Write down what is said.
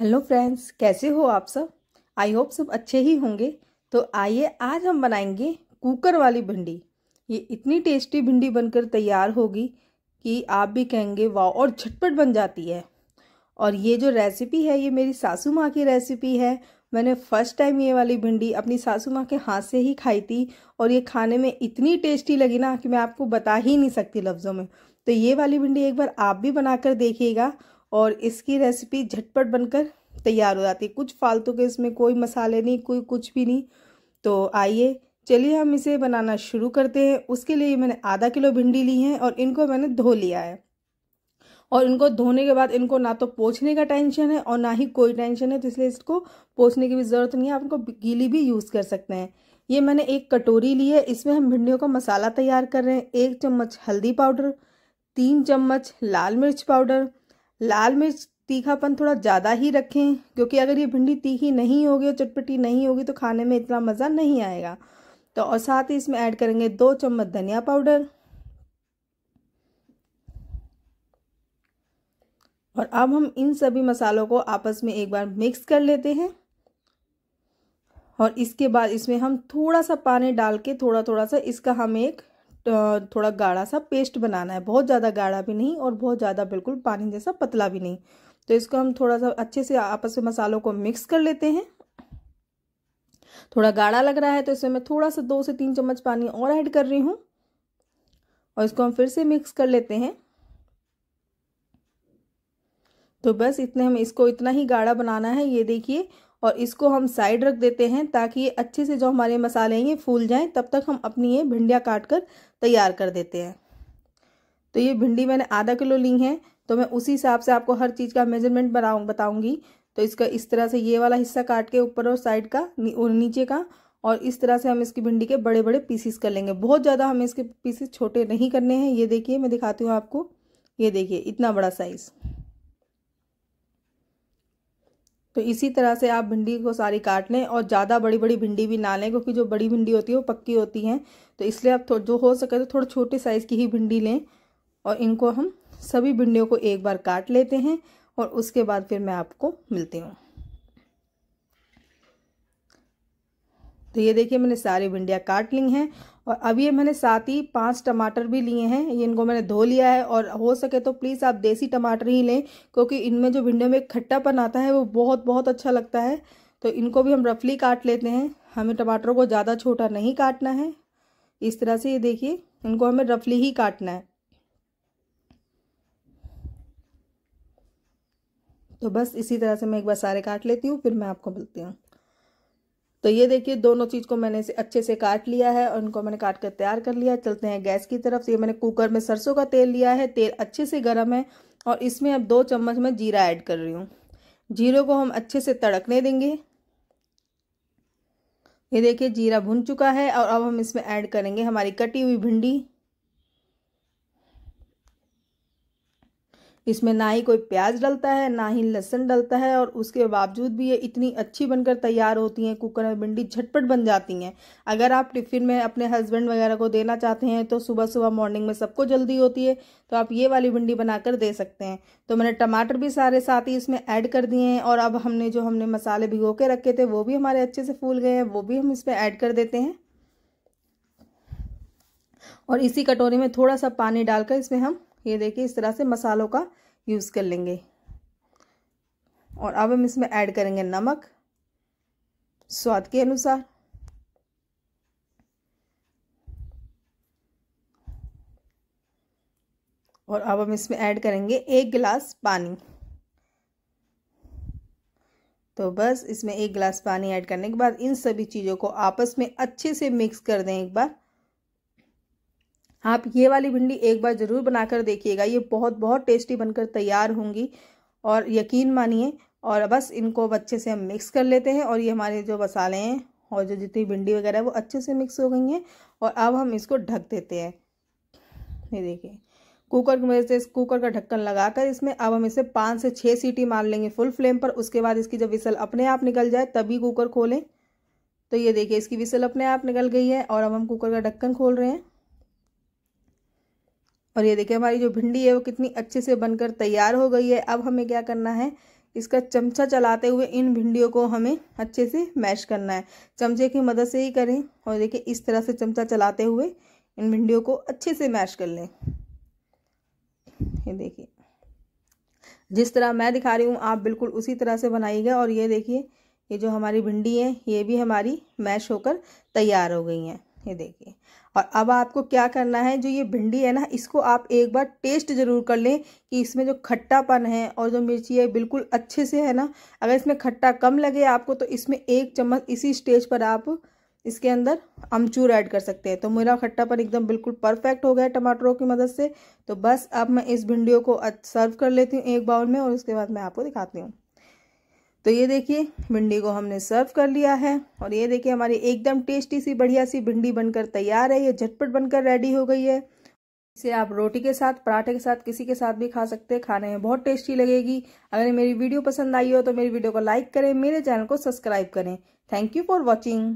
hello friends कैसे हो आप सब आई होप सब अच्छे ही होंगे तो आइए आज हम बनाएंगे कुकर वाली भिंडी ये इतनी टेस्टी भिंडी बनकर तैयार होगी कि आप भी कहेंगे वाह और झटपट बन जाती है और ये जो रेसिपी है ये मेरी सासू माँ की रेसिपी है मैंने फ़र्स्ट टाइम ये वाली भिंडी अपनी सासू माँ के हाथ से ही खाई थी और ये खाने में इतनी टेस्टी लगी ना कि मैं आपको बता ही नहीं सकती लफ्ज़ों में तो ये वाली भिंडी एक बार आप भी बनाकर देखिएगा और इसकी रेसिपी झटपट बनकर तैयार हो जाती है कुछ फालतू के इसमें कोई मसाले नहीं कोई कुछ भी नहीं तो आइए चलिए हम इसे बनाना शुरू करते हैं उसके लिए मैंने आधा किलो भिंडी ली है और इनको मैंने धो लिया है और इनको धोने के बाद इनको ना तो पोछने का टेंशन है और ना ही कोई टेंशन है तो इसलिए इसको पोछने की भी ज़रूरत नहीं है आप इनको गीली भी यूज़ कर सकते हैं ये मैंने एक कटोरी ली है इसमें हम भिंडियों का मसाला तैयार कर रहे हैं एक चम्मच हल्दी पाउडर तीन चम्मच लाल मिर्च पाउडर लाल मिर्च तीखापन थोड़ा ज़्यादा ही रखें क्योंकि अगर ये भिंडी तीखी नहीं होगी और चटपटी नहीं होगी तो खाने में इतना मज़ा नहीं आएगा तो और साथ ही इसमें ऐड करेंगे दो चम्मच धनिया पाउडर और अब हम इन सभी मसालों को आपस में एक बार मिक्स कर लेते हैं और इसके बाद इसमें हम थोड़ा सा पानी डाल के थोड़ा थोड़ा सा इसका हम एक थोड़ा गाढ़ा सा पेस्ट बनाना है बहुत ज़्यादा गाढ़ा भी नहीं और बहुत ज़्यादा बिल्कुल पानी जैसा पतला भी नहीं तो इसको हम थोड़ा सा अच्छे से आपस में मसालों को मिक्स कर लेते हैं थोड़ा गाढ़ा लग रहा है तो इसमें मैं थोड़ा सा दो से तीन चम्मच पानी और ऐड कर रही हूँ और इसको हम फिर से मिक्स कर लेते हैं तो बस इतने हम इसको इतना ही गाढ़ा बनाना है ये देखिए और इसको हम साइड रख देते हैं ताकि ये अच्छे से जो हमारे मसाले हैं ये फूल जाएं तब तक हम अपनी ये भिंडियाँ काट कर तैयार कर देते हैं तो ये भिंडी मैंने आधा किलो ली है तो मैं उसी हिसाब से आपको हर चीज़ का मेजरमेंट बनाऊ बताऊँगी तो इसका इस तरह से ये वाला हिस्सा काट के ऊपर और साइड का और नीचे का और इस तरह से हम इसकी भिंडी के बड़े बड़े पीसीस कर लेंगे बहुत ज़्यादा हमें इसके पीसीस छोटे नहीं करने हैं ये देखिए मैं दिखाती हूँ आपको ये देखिए इतना बड़ा साइज़ तो इसी तरह से आप भिंडी को सारी काट लें और ज़्यादा बड़ी बड़ी भिंडी भी ना लें क्योंकि जो बड़ी भिंडी होती है वो पक्की होती हैं तो इसलिए आप जो हो सके तो थोड़े छोटे साइज़ की ही भिंडी लें और इनको हम सभी भिंडियों को एक बार काट लेते हैं और उसके बाद फिर मैं आपको मिलती हूँ तो ये देखिए मैंने सारी भिंडियाँ काट ली हैं और अब ये मैंने साथ ही पांच टमाटर भी लिए हैं ये इनको मैंने धो लिया है और हो सके तो प्लीज़ आप देसी टमाटर ही लें क्योंकि इनमें जो भिंडियों में खट्टापन आता है वो बहुत बहुत अच्छा लगता है तो इनको भी हम रफली काट लेते हैं हमें टमाटरों को ज़्यादा छोटा नहीं काटना है इस तरह से ये देखिए इनको हमें रफली ही काटना है तो बस इसी तरह से मैं एक बार सारे काट लेती हूँ फिर मैं आपको मिलती हूँ तो ये देखिए दोनों चीज़ को मैंने इसे अच्छे से काट लिया है और इनको मैंने काट कर तैयार कर लिया चलते हैं गैस की तरफ ये मैंने कुकर में सरसों का तेल लिया है तेल अच्छे से गर्म है और इसमें अब दो चम्मच मैं जीरा ऐड कर रही हूँ जीरे को हम अच्छे से तड़कने देंगे ये देखिए जीरा भुन चुका है और अब हम इसमें ऐड करेंगे हमारी कटी हुई भिंडी इसमें ना ही कोई प्याज डलता है ना ही लहसुन डलता है और उसके बावजूद भी ये इतनी अच्छी बनकर तैयार होती हैं कुकर में भिंडी झटपट बन जाती हैं अगर आप टिफ़िन में अपने हस्बैंड वगैरह को देना चाहते हैं तो सुबह सुबह मॉर्निंग में सबको जल्दी होती है तो आप ये वाली भिंडी बनाकर दे सकते हैं तो मैंने टमाटर भी सारे साथ ही इसमें ऐड कर दिए हैं और अब हमने जो हमने मसाले भिगो के रखे थे वो भी हमारे अच्छे से फूल गए हैं वो भी हम इसमें ऐड कर देते हैं और इसी कटोरी में थोड़ा सा पानी डालकर इसमें हम ये देखिए इस तरह से मसालों का यूज़ कर लेंगे और अब हम इसमें ऐड करेंगे नमक स्वाद के अनुसार और अब हम इसमें ऐड करेंगे एक गिलास पानी तो बस इसमें एक गिलास पानी ऐड करने के बाद इन सभी चीज़ों को आपस में अच्छे से मिक्स कर दें एक बार आप ये वाली भिंडी एक बार ज़रूर बनाकर देखिएगा ये बहुत बहुत टेस्टी बनकर तैयार होंगी और यकीन मानिए और बस इनको अच्छे से हम मिक्स कर लेते हैं और ये हमारे जो मसाले हैं और जो जितनी भिंडी वगैरह है वो अच्छे से मिक्स हो गई हैं और अब हम इसको ढक देते हैं ये देखिए कुकर में से कुकर का ढक्कन लगाकर इसमें अब हम इसे पाँच से छः सीटी मार लेंगे फुल फ्लेम पर उसके बाद इसकी जब विसल अपने आप निकल जाए तभी कुकर खोलें तो ये देखिए इसकी विसल अपने आप निकल गई है और अब हम कुकर का ढक्कन खोल रहे हैं और ये देखिए हमारी जो भिंडी है वो कितनी अच्छे से बनकर तैयार हो गई है अब हमें क्या करना है इसका चमचा चलाते हुए इन भिंडियों को हमें अच्छे से मैश करना है चमचे की मदद से ही करें और देखिए इस तरह से चमचा चलाते हुए इन भिंडियों को अच्छे से मैश कर लें ये देखिए जिस तरह मैं दिखा रही हूँ आप बिल्कुल उसी तरह से बनाइएगा और ये देखिए ये जो हमारी भिंडी है ये भी हमारी मैश होकर तैयार हो गई हैं ये देखिए और अब आपको क्या करना है जो ये भिंडी है ना इसको आप एक बार टेस्ट ज़रूर कर लें कि इसमें जो खट्टापन है और जो मिर्ची है बिल्कुल अच्छे से है ना अगर इसमें खट्टा कम लगे आपको तो इसमें एक चम्मच इसी स्टेज पर आप इसके अंदर अमचूर ऐड कर सकते हैं तो मेरा खट्टापन एकदम बिल्कुल परफेक्ट हो गया है टमाटरों की मदद से तो बस अब मैं इस भिंडियों को सर्व कर लेती हूँ एक बाउल में और उसके बाद मैं आपको दिखाती हूँ तो ये देखिए भिंडी को हमने सर्व कर लिया है और ये देखिए हमारी एकदम टेस्टी सी बढ़िया सी भिंडी बनकर तैयार है ये झटपट बनकर रेडी हो गई है इसे आप रोटी के साथ पराठे के साथ किसी के साथ भी खा सकते हैं खाने में बहुत टेस्टी लगेगी अगर मेरी वीडियो पसंद आई हो तो मेरी वीडियो को लाइक करें मेरे चैनल को सब्सक्राइब करें थैंक यू फॉर वॉचिंग